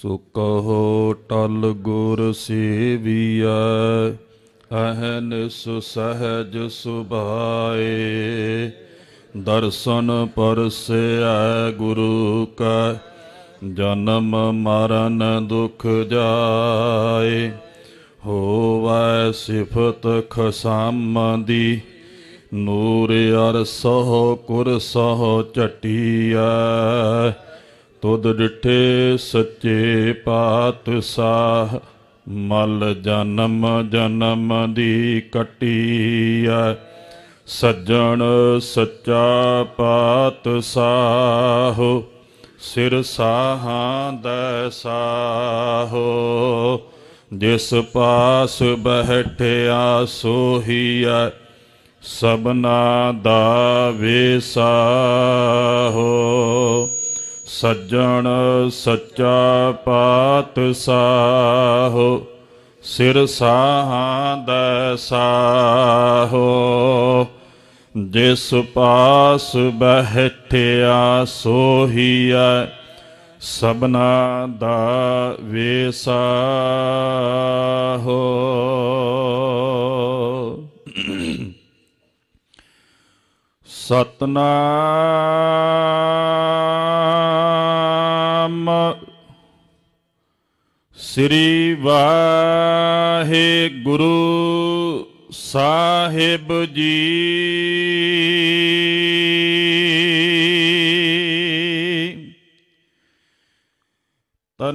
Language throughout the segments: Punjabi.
ਸੁਕਹੋ ਟਲ ਗੁਰ ਸੇਵੀਐ ਅਹਨ ਸੁ ਸਹਜ ਸੁਭਾਏ ਦਰਸ਼ਨ ਪਰਸੈ ਗੁਰੂ ਕਾ ਜਨਮ ਮਰਨ ਦੁਖ ਜਾਏ ਹੋਵੈ ਸਿਫਤ ਖਸਮ ਦੀ ਨੂਰ ਅਰ ਸੋ ਕੁਰ ਸੋ ਚਟੀਐ ਤੁਧ ਡਿਠੇ ਸੱਚੇ ਪਾਤਸ਼ਾਹ ਮਲ ਜਨਮ ਜਨਮ ਦੀ ਕਟੀ ਆ ਸੱਜਣ ਸੱਚਾ ਪਾਤਸ਼ਾਹ ਸਿਰ ਸਾਹਾਂ ਦਾ ਸਾਹੋ ਜਿਸ ਪਾਸ ਬਹਿਟਿਆ ਸੋਹੀਐ ਸਬਨਾ ਦਾ ਵੇਸਾ ਹੋ ਸੱਜਣ ਸੱਚਾ ਪਾਤਸ਼ਾਹ ਸਿਰ ਸਾਹਾਂ ਦਾ ਸਾਹੋ ਜਿਸ ਪਾਸ ਬਹਿਠਿਆ ਸੋਹੀਐ ਸਬਨਾ ਦਾ ਵੇਸਾਹੋ ਸਤਨਾਮ ਸ੍ਰੀ ਵਾਹਿਗੁਰੂ ਸਾਹਿਬ ਜੀ ਤਨਾਸਰੀ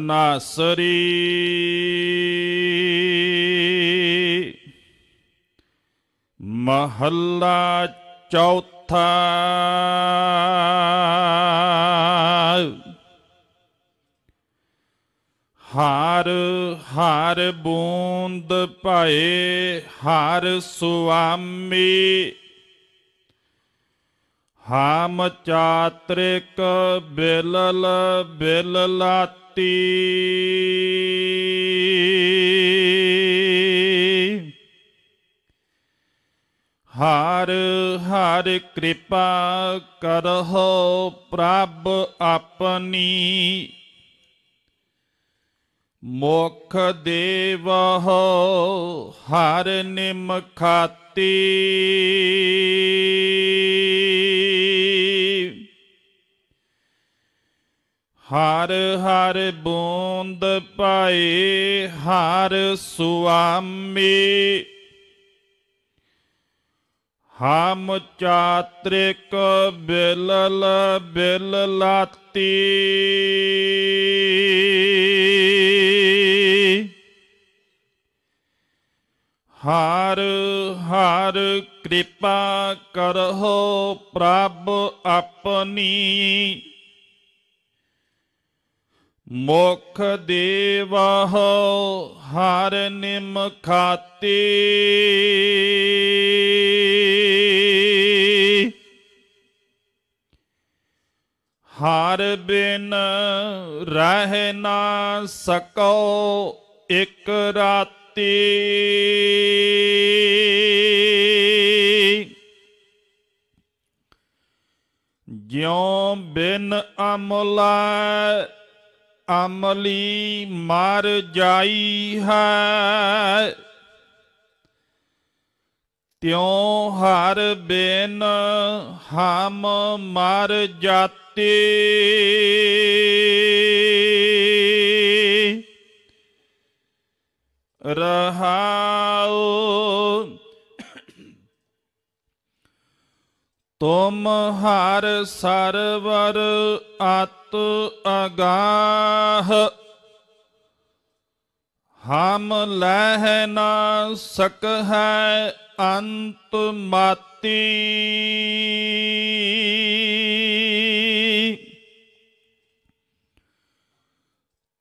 ਮਹੱਲਾ ਚੌਥਾ ਹਰ ਹਰ ਬੂੰਦ ਪਾਏ ਹਰ ਸੁਆਮੀ ਹਾਮ ਚਾਤ੍ਰਿਕ ਬਿਲਲ ਬਿਲਲਾਤੀ ਹਰ ਹਰ ਕਿਰਪਾ ਕਰਹੁ ਪ੍ਰਭ ਆਪਣੀ ਮੁਖ ਦੇਵ ਹਰ ਨਿਮ ਖਾਤੀ ਹਰ ਹਰ ਬੂੰਦ ਪਾਏ ਹਰ ਸੁਆਮੀ ਹਮ ਚਾਤ੍ਰਿਕ ਬਿਲਲ ਬਿਲਲਾਤੀ ਹਰ ਹਰ ਕਿਰਪਾ ਕਰਹੁ ਪ੍ਰਭ ਆਪਣੀ ਮੁਖ ਦੇਵਹ ਹਰ ਨਿਮ ਖਾਤੀ ਹਰ ਬਿਨ ਰਹਿ ਨਾ ਸਕੋ ਇਕ ਰਾਤ ਜਿਉ ਬਿਨ ਅਮਲਾ ਅਮਲੀ ਮਰ ਜਾਈ ਹੈ ਤਿਉ ਹਰ ਬਿਨ ਹਮ ਮਰ ਜਾਤੇ ਰਹਾਉ ਤੁਮ ਹਰ ਸਰਵਰ ਅਤ ਅਗਾਹ ਹਮ ਲਹਿ ਨਾ ਹੈ ਅੰਤ ਮਾਤੀ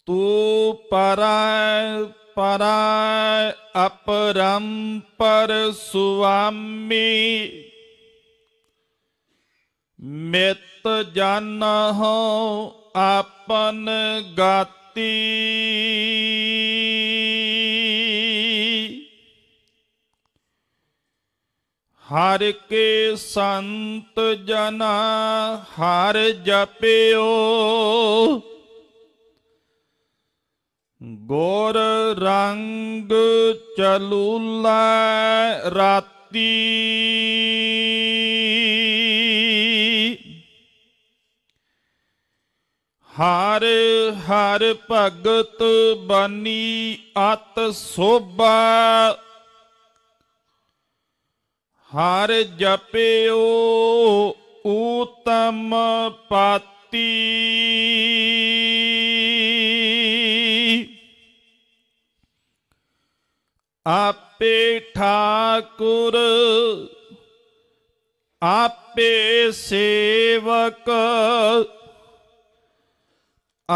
ਤੂ ਪਰੈ पराय पर स्वामी मित जन हो अपन गति हर के संत जना हर जपियो ਗੁਰ ਰੰਗ ਚਲੂਲਾ ਰਾਤੀ ਹਰ ਹਰ ਭਗਤ ਬਾਨੀ ਅਤ ਸੋਭਾ ਹਰ ਜਪਿਓ ਊਤਮ ਪਾਤੀ ਆਪੇ ਠਾਕੁਰ ਆਪੇ ਸੇਵਕ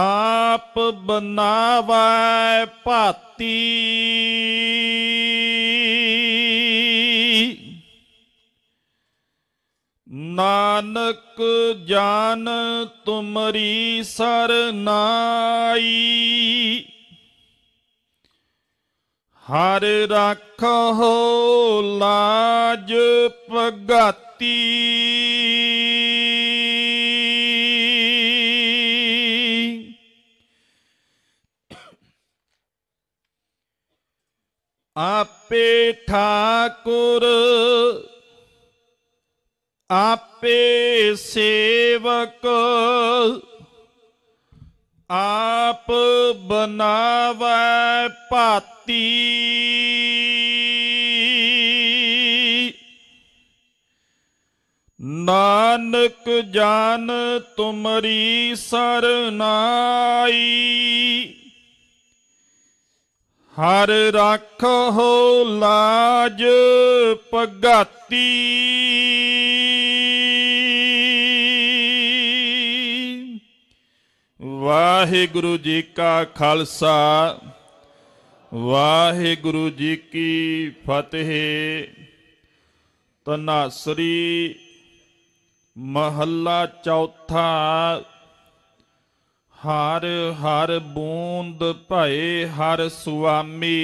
ਆਪ ਬਨਾਵੈ ਭਾਤੀ ਨਾਨਕ ਜਾਨ ਤੁਮਰੀ ਸਰਨਾਈ ਹਰ ਰੱਖੋ ਲਾਜ ਪਗਾਤੀ ਆਪੇ ਠਾਕੁਰ ਆਪੇ ਸੇਵਕ ਆਪ ਬਨਾਵੈ ਭਾਤੀ ਨਾਨਕ ਜਾਨ ਤੁਮਰੀ ਸਰਨਾਈ ਹਰ ਰੱਖੋ ਲਾਜ ਪਗਾਤੀ ਵਾਹਿਗੁਰੂ ਜੀ ਕਾ ਖਾਲਸਾ ਵਾਹਿਗੁਰੂ ਜੀ ਕੀ ਫਤਿਹ ਤਨਾਸਰੀ ਮਹੱਲਾ ਚੌਥਾ ਹਰ ਹਰ ਬੂੰਦ ਭਏ ਹਰ ਸੁਆਮੀ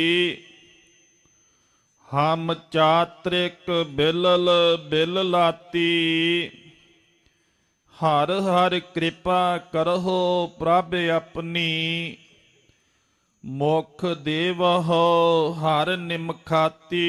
ਹਮ ਚਾਤ੍ਰਿਕ ਬਿਲਲ ਬਿਲਲਾਤੀ ਹਰ ਹਰ ਕਿਰਪਾ ਕਰਹੁ ਪ੍ਰਭ ਆਪਣੀ ਮੁਖ ਦੇਵਹੁ ਹਰ ਨਿਮਖਾਤੀ